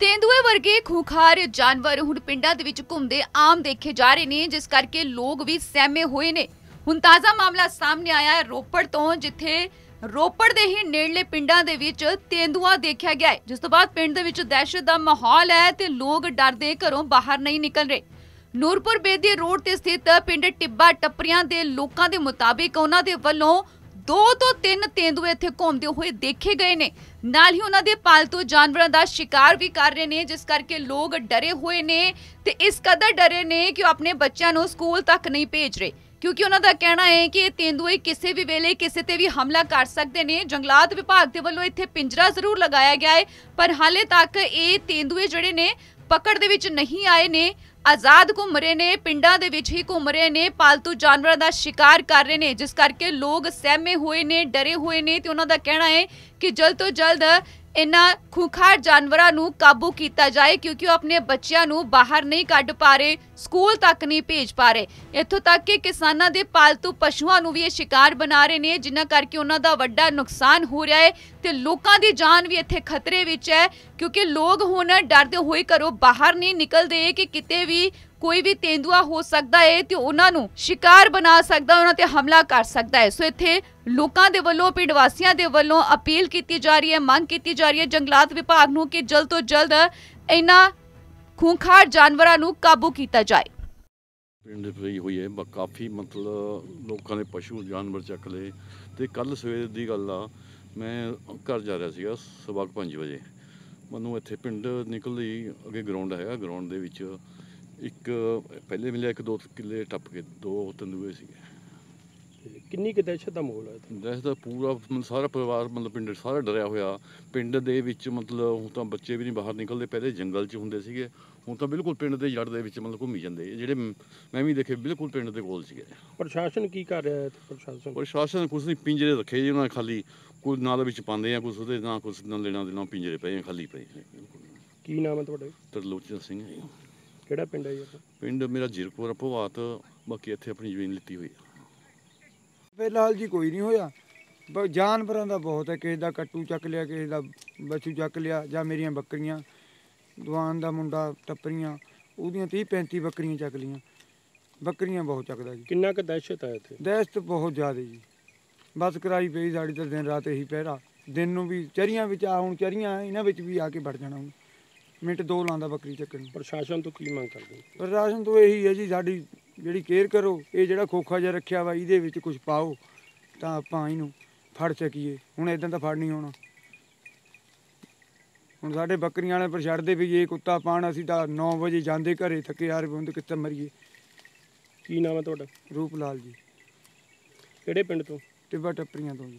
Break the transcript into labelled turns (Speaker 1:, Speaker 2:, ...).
Speaker 1: ਤੇਂਦੂਏ ਵਰਗੇ ਖੂਖਾਰ ਜਾਨਵਰ ਹੁਣ ਪਿੰਡਾਂ ਦੇ ਵਿੱਚ ਘੁੰਮਦੇ ਆਮ ਦੇਖੇ ਜਾ ਰਹੇ ਨੇ ਜਿਸ ਕਰਕੇ ਲੋਕ ਵੀ ਸਹਿਮੇ ਹੋਏ ਨੇ ਹੁਣ ਤਾਜ਼ਾ ਮਾਮਲਾ ਸਾਹਮਣੇ ਆਇਆ ਹੈ ਰੋਪੜ ਤੋਂ ਜਿੱਥੇ ਰੋਪੜ ਦੇ ਹੀ ਨੇੜਲੇ ਪਿੰਡਾਂ ਦੇ ਵਿੱਚ ਤੇਂਦੂਆ ਦੇਖਿਆ ਗਿਆ ਹੈ ਜਿਸ ਤੋਂ ਬਾਅਦ ਪਿੰਡ ਦੇ ਵਿੱਚ ਦਹਿਸ਼ਤ ਦਾ ਮਾਹੌਲ ਹੈ ਤੇ ਲੋਕ ਡਰਦੇ ਘਰੋਂ ਬਾਹਰ ਨਹੀਂ ਨਿਕਲ ਰਹੇ ਨੂਰਪੁਰ ਬੇਦੀ ਰੋਡ ਤੇ ਸਥਿਤ ਪਿੰਡ ਟਿੱਬਾ ਟੱਪਰੀਆਂ ਦੇ ਲੋਕਾਂ ਦੇ ਮੁਤਾਬਿਕ ਉਹਨਾਂ ਦੇ ਵੱਲੋਂ ਦੋ ਤੋਂ ਤਿੰਨ ਤੇਂਦੂਏ ਇੱਥੇ ਘੁੰਮਦੇ ਹੋਏ ਦੇਖੇ ਗਏ ਨੇ ਨਾਲ ਹੀ ਉਹਨਾਂ ਦੇ ਪਾਲਤੂ ਜਾਨਵਰਾਂ ਦਾ ਸ਼ਿਕਾਰ ਵੀ ਕਰ ਰਹੇ ਨੇ ਜਿਸ ਕਰਕੇ ਲੋਕ ਡਰੇ ਹੋਏ ਨੇ ਤੇ ਇਸ ਕਦਰ ਡਰੇ ਨੇ ਕਿ ਉਹ ਆਪਣੇ ਬੱਚਿਆਂ ਨੂੰ ਸਕੂਲ ਤੱਕ ਨਹੀਂ ਭੇਜ ਰਹੇ ਕਿਉਂਕਿ ਉਹਨਾਂ ਦਾ ਕਹਿਣਾ ਹੈ ਕਿ ਇਹ ਤੇਂਦੂਏ ਕਿਸੇ ਵੀ ਵੇਲੇ ਕਿਸੇ ਤੇ ਵੀ ਹਮਲਾ ਕਰ ਸਕਦੇ ਨੇ ਜੰਗਲਾਤ ਵਿਭਾਗ ਦੇ ਵੱਲੋਂ ਇੱਥੇ ਪਿੰਜਰਾ ਜ਼ਰੂਰ ਲਗਾਇਆ ਗਿਆ ਹੈ ਪਰ ਹਾਲੇ ਤੱਕ ਇਹ ਤੇਂਦੂਏ ਜਿਹੜੇ ਨੇ ਪਕੜ ਦੇ ਵਿੱਚ ਨਹੀਂ ਆਏ ਨੇ ਆਜ਼ਾਦ ਘੁੰਮ ਰਹੇ ਨੇ ਪਿੰਡਾਂ ਦੇ ਵਿੱਚ ਹੀ ਘੁੰਮ ਰਹੇ ਨੇ ਪਾਲਤੂ ਜਾਨਵਰਾਂ ਦਾ ਸ਼ਿਕਾਰ ਕਰ ਰਹੇ ਨੇ ਜਿਸ ਕਰਕੇ ਲੋਕ ਸਹਿਮੇ ਹੋਏ ਨੇ ਡਰੇ ਹੋਏ ਨੇ ਤੇ ਉਹਨਾਂ ਦਾ ਕਹਿਣਾ ਹੈ ਕਿ ਜਲਦ ਤੋਂ ਜਲਦ ਇਹਨਾਂ ਖੂਖਾਰ ਜਾਨਵਰਾਂ ਨੂੰ ਕਾਬੂ ਕੀਤਾ ਜਾਏ ਕਿਉਂਕਿ ਉਹ ਆਪਣੇ ਬੱਚਿਆਂ ਨੂੰ ਬਾਹਰ ਨਹੀਂ ਕੱਢ ਪਾ ਰਹੇ ਸਕੂਲ ਤੱਕ ਨਹੀਂ ਭੇਜ ਪਾ ਰਹੇ ਇੱਥੋਂ ਤੱਕ ਕਿ ਕਿਸਾਨਾਂ ਦੇ ਪਾਲਤੂ ਪਸ਼ੂਆਂ ਨੂੰ ਵੀ ਇਹ ਸ਼ਿਕਾਰ ਬਣਾ ਰਹੇ ਨੇ ਜਿਨ੍ਹਾਂ ਕਰਕੇ ਉਹਨਾਂ ਦਾ ਵੱਡਾ ਨੁਕਸਾਨ ਹੋ ਰਿਹਾ ਹੈ ਤੇ ਲੋਕਾਂ ਦੀ ਜਾਨ ਵੀ ਇੱਥੇ ਖਤਰੇ ਵਿੱਚ ਹੈ ਕਿਉਂਕਿ ਲੋਕ ਹੁਣ ਡਰਦੇ ਹੋਏ ਘਰੋਂ ਬਾਹਰ ਨਹੀਂ ਨਿਕਲਦੇ ਕਿ ਕਿਤੇ ਵੀ ਕੋਈ ਵੀ ਤੇਂਦੂਆ ਹੋ ਸਕਦਾ ਹੈ ਤੇ ਉਹਨਾਂ ਨੂੰ ਸ਼ਿਕਾਰ ਬਣਾ ਸਕਦਾ ਉਹਨਾਂ ਤੇ ਹਮਲਾ ਕਰ ਸਕਦਾ ਹੈ ਸੋ ਇੱਥੇ ਲੋਕਾਂ ਦੇ ਵੱਲੋਂ ਪਿੰਡ ਵਾਸੀਆਂ ਦੇ ਵੱਲੋਂ ਅਪੀਲ ਕੀਤੀ ਜਾ ਰਹੀ ਹੈ ਮੰਗ ਕੀਤੀ ਜਾ ਰਹੀ ਹੈ ਜੰਗਲਾਤ ਵਿਭਾਗ ਨੂੰ ਕਿ ਜਲਦ ਤੋਂ ਜਲਦ ਇਹਨਾਂ ਖੂੰਖਾਰ ਜਾਨਵਰਾਂ ਨੂੰ ਕਾਬੂ ਕੀਤਾ ਜਾਏ
Speaker 2: ਪਿੰਡ ਵਿੱਚ ਹੋਈ ਹੈ ਕਾਫੀ ਮਤਲਬ ਲੋਕਾਂ ਨੇ ਪਸ਼ੂ ਜਾਨਵਰ ਚੱਕ ਲਏ ਤੇ ਕੱਲ ਸਵੇਰ ਦੀ ਗੱਲ ਆ ਮੈਂ ਘਰ ਜਾ ਰਿਹਾ ਸੀਗਾ ਸਵੇਰ 5 ਵਜੇ ਮਨੂੰ ਇੱਥੇ ਪਿੰਡ ਨਿਕਲਦੀ ਅੱਗੇ ਗਰਾਊਂਡ ਹੈਗਾ ਗਰਾਊਂਡ ਦੇ ਵਿੱਚ ਇੱਕ ਪਹਿਲੇ ਮਿਲਿਆ ਇੱਕ ਦੋ ਕਿੱਲੇ ਟੱਪ ਕੇ ਦੋ ਤੰਦੂਏ ਸੀਗੇ
Speaker 3: ਕਿੰਨੀ ਕਿ ਦਹਿਸ਼ਤ ਦਾ ਮੋਲ ਹੈ
Speaker 2: ਦਹਿਸ਼ਤ ਦਾ ਪੂਰਾ ਮਤਲਬ ਸਾਰਾ ਪਰਿਵਾਰ ਮਤਲਬ ਪਿੰਡ ਸਾਰਾ ਡਰਿਆ ਹੋਇਆ ਪਿੰਡ ਦੇ ਵਿੱਚ ਮਤਲਬ ਹੁਣ ਤਾਂ ਬੱਚੇ ਵੀ ਨਹੀਂ ਬਾਹਰ ਨਿਕਲਦੇ ਪਹਿਲੇ ਜੰਗਲ 'ਚ ਹੁੰਦੇ ਸੀਗੇ ਹੁਣ ਤਾਂ ਬਿਲਕੁਲ ਪਿੰਡ ਦੇ ਜੜ ਦੇ ਵਿੱਚ ਮਤਲਬ ਘੁੰਮੀ ਜਾਂਦੇ ਜਿਹੜੇ ਮੈਂ ਵੀ ਦੇਖੇ ਬਿਲਕੁਲ ਪਿੰਡ ਦੇ ਕੋਲ ਸੀਗੇ
Speaker 3: ਪ੍ਰਸ਼ਾਸਨ ਕੀ ਕਰ ਰਿਹਾ ਹੈ ਪ੍ਰਸ਼ਾਸਨ
Speaker 2: ਪ੍ਰਸ਼ਾਸਨ ਕੁਝ ਨਹੀਂ ਪਿੰਜਰੇ ਰੱਖੇ ਜੀ ਉਹਨਾਂ ਖਾਲੀ ਕੋਈ ਨਾਲ ਵਿੱਚ ਪਾਉਂਦੇ ਆ ਕੁਛ ਉਹਦੇ ਨਾਲ ਕੁਛ ਨਾ ਲੈਣਾ ਦੇਣਾ ਪਿੰਜਰੇ ਪਏ ਆ ਖਾਲੀ ਪਏ
Speaker 3: ਕੀ ਨਾਮ ਹੈ ਤੁਹਾਡੇ
Speaker 2: ਤਰਲੋਚਨ ਸਿੰਘ ਹੈ ਕਿਹੜਾ ਪਿੰਡ ਹੈ ਜੀ ਪਿੰਡ ਮੇਰਾ ਜੀਰਕਪੁਰ ਭਵਾਤ ਬਾਕੀ ਇੱਥੇ ਆਪਣੀ ਜ਼ਮੀਨ ਲਿੱਤੀ ਹੋਈ ਹੈ
Speaker 3: ਫਿਲਹਾਲ ਜੀ ਕੋਈ ਨਹੀਂ ਹੋਇਆ ਜਾਨਵਰਾਂ ਦਾ ਬਹੁਤ ਹੈ ਕਿਸੇ ਦਾ ਕੱਟੂ ਚੱਕ ਲਿਆ ਕਿਸੇ ਦਾ ਬੱਚੂ ਚੱਕ ਲਿਆ ਜਾਂ ਮੇਰੀਆਂ ਬੱਕਰੀਆਂ ਦੁਆਨ ਦਾ ਮੁੰਡਾ ਟੱਪਰੀਆਂ ਉਹਦੀਆਂ 30 35 ਬੱਕਰੀਆਂ ਚੱਕ ਲੀਆਂ ਬੱਕਰੀਆਂ ਬਹੁਤ ਚੱਕਦਾ ਜੀ ਕਿੰਨਾ ਕੁ ਦਹਿਸ਼ਤ ਹੈ ਇੱਥੇ ਦਹਿਸ਼ਤ ਬਹੁਤ ਜ਼ਿਆਦਾ ਜੀ ਬਸ ਕਰਾਈ ਪਈ ਸਾਡੀ ਤਾਂ ਦਿਨ ਰਾਤ ਇਹੀ ਪਹਿਰਾ ਦਿਨ ਨੂੰ ਵੀ ਚਰੀਆਂ ਵਿੱਚ ਆ ਹੁਣ ਚਰੀਆਂ ਇਹਨਾਂ ਵਿੱਚ ਵੀ ਆ ਕੇ ਵੜ ਜਾਣਾ ਹੁਣ ਮਿੰਟ 2 ਲਾਂਦਾ ਬੱਕਰੀ ਚੱਕਣ ਪ੍ਰਸ਼ਾਸਨ ਤੋਂ ਕੀ ਮੰਗ ਕਰਦੇ ਪ੍ਰਸ਼ਾਸਨ ਤੋਂ ਇਹੀ ਹੈ ਜੀ ਸਾਡੀ ਜਿਹੜੀ ਕੇਅਰ ਕਰੋ ਇਹ ਜਿਹੜਾ ਖੋਖਾ ਜਿਹਾ ਰੱਖਿਆ ਵਾ ਇਹਦੇ ਵਿੱਚ ਕੁਝ ਪਾਓ ਤਾਂ ਆਪਾਂ ਇਹਨੂੰ ਫੜ ਸਕੀਏ ਹੁਣ ਇਦਾਂ ਤਾਂ ਫੜ ਨਹੀਂ ਹੋਣਾ ਹੁਣ ਸਾਡੇ ਬੱਕਰੀਆਂ ਵਾਲੇ ਪਰਛੜਦੇ ਵੀ ਇਹ ਕੁੱਤਾ ਪਾਣ ਅਸੀਂ ਤਾਂ 9 ਵਜੇ ਜਾਂਦੇ ਘਰੇ ਥੱਕੇ ਹਾਰ ਬੰਦ ਕਿੱਥੇ ਮਰੀਏ ਕੀ ਨਾਮ ਹੈ ਤੁਹਾਡਾ ਰੂਪ ਲਾਲ ਜੀ ਕਿਹੜੇ ਪਿੰਡ ਤੋਂ ਟਿੱਬਾ ਟੱਪਰੀਆਂ ਤੋਂ